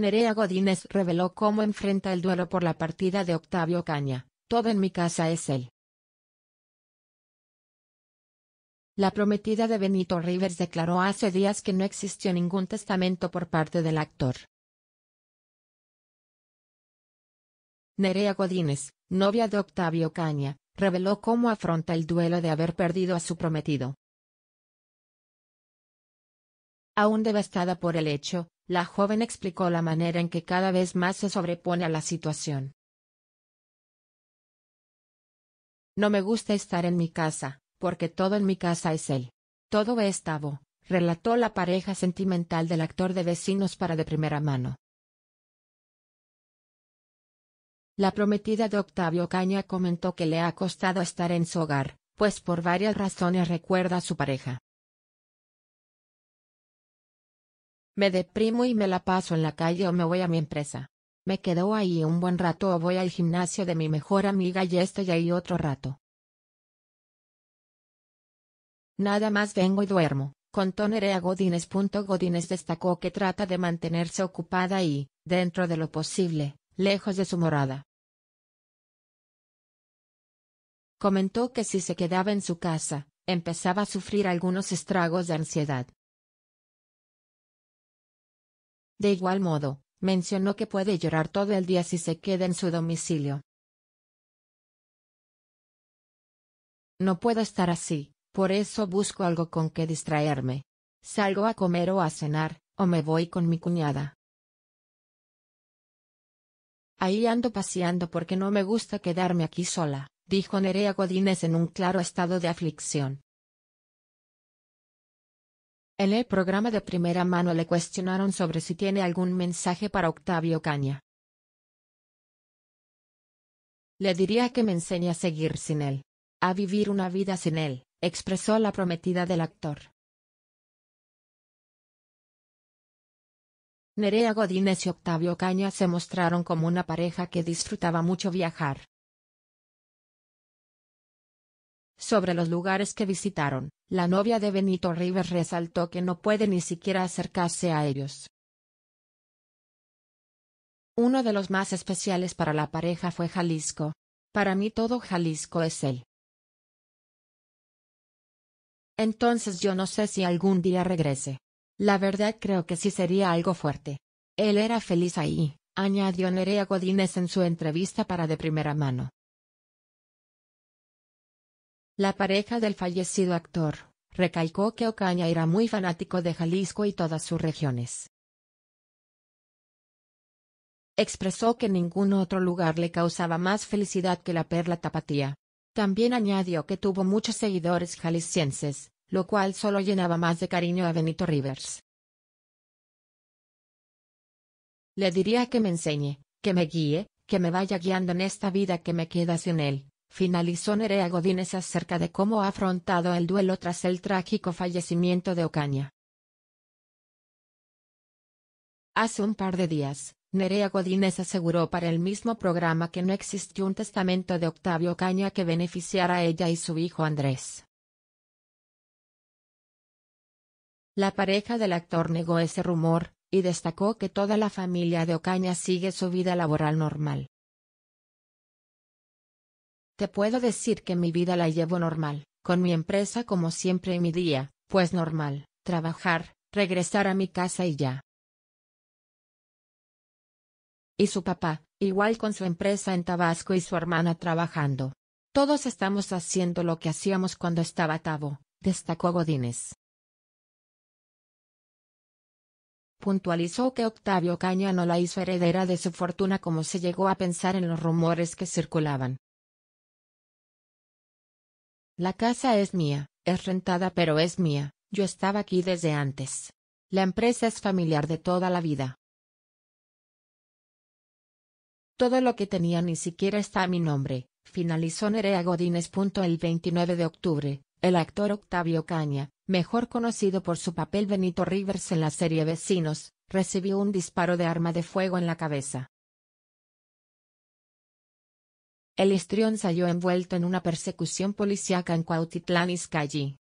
Nerea Godínez reveló cómo enfrenta el duelo por la partida de Octavio Caña, todo en mi casa es él. La prometida de Benito Rivers declaró hace días que no existió ningún testamento por parte del actor. Nerea Godínez, novia de Octavio Caña, reveló cómo afronta el duelo de haber perdido a su prometido. Aún devastada por el hecho, la joven explicó la manera en que cada vez más se sobrepone a la situación. No me gusta estar en mi casa, porque todo en mi casa es él. Todo es estado, relató la pareja sentimental del actor de vecinos para de primera mano. La prometida de Octavio Caña comentó que le ha costado estar en su hogar, pues por varias razones recuerda a su pareja. Me deprimo y me la paso en la calle o me voy a mi empresa. Me quedo ahí un buen rato o voy al gimnasio de mi mejor amiga y estoy ahí otro rato. Nada más vengo y duermo. contó Nerea Godines. Godines destacó que trata de mantenerse ocupada y, dentro de lo posible, lejos de su morada. Comentó que si se quedaba en su casa, empezaba a sufrir algunos estragos de ansiedad. De igual modo, mencionó que puede llorar todo el día si se queda en su domicilio. No puedo estar así, por eso busco algo con que distraerme. Salgo a comer o a cenar, o me voy con mi cuñada. Ahí ando paseando porque no me gusta quedarme aquí sola, dijo Nerea Godínez en un claro estado de aflicción. En el programa de primera mano le cuestionaron sobre si tiene algún mensaje para Octavio Caña. Le diría que me enseña a seguir sin él. A vivir una vida sin él, expresó la prometida del actor. Nerea Godínez y Octavio Caña se mostraron como una pareja que disfrutaba mucho viajar. Sobre los lugares que visitaron, la novia de Benito Rivers resaltó que no puede ni siquiera acercarse a ellos. Uno de los más especiales para la pareja fue Jalisco. Para mí todo Jalisco es él. Entonces yo no sé si algún día regrese. La verdad creo que sí sería algo fuerte. Él era feliz ahí, añadió Nerea Godínez en su entrevista para De Primera Mano. La pareja del fallecido actor, recalcó que Ocaña era muy fanático de Jalisco y todas sus regiones. Expresó que ningún otro lugar le causaba más felicidad que la perla tapatía. También añadió que tuvo muchos seguidores jaliscienses, lo cual solo llenaba más de cariño a Benito Rivers. Le diría que me enseñe, que me guíe, que me vaya guiando en esta vida que me queda sin él, finalizó Nerea Godínez acerca de cómo ha afrontado el duelo tras el trágico fallecimiento de Ocaña. Hace un par de días, Nerea Godínez aseguró para el mismo programa que no existió un testamento de Octavio Ocaña que beneficiara a ella y su hijo Andrés. La pareja del actor negó ese rumor, y destacó que toda la familia de Ocaña sigue su vida laboral normal. Te puedo decir que mi vida la llevo normal, con mi empresa como siempre y mi día, pues normal, trabajar, regresar a mi casa y ya. Y su papá, igual con su empresa en Tabasco y su hermana trabajando. Todos estamos haciendo lo que hacíamos cuando estaba Tavo, destacó Godínez. puntualizó que Octavio Caña no la hizo heredera de su fortuna como se llegó a pensar en los rumores que circulaban, la casa es mía, es rentada pero es mía, yo estaba aquí desde antes. La empresa es familiar de toda la vida. Todo lo que tenía ni siquiera está a mi nombre, finalizó Nerea Godines El 29 de octubre, el actor Octavio Caña, mejor conocido por su papel Benito Rivers en la serie Vecinos, recibió un disparo de arma de fuego en la cabeza. El estrión salió envuelto en una persecución policíaca en Cuautitlán Izcalli.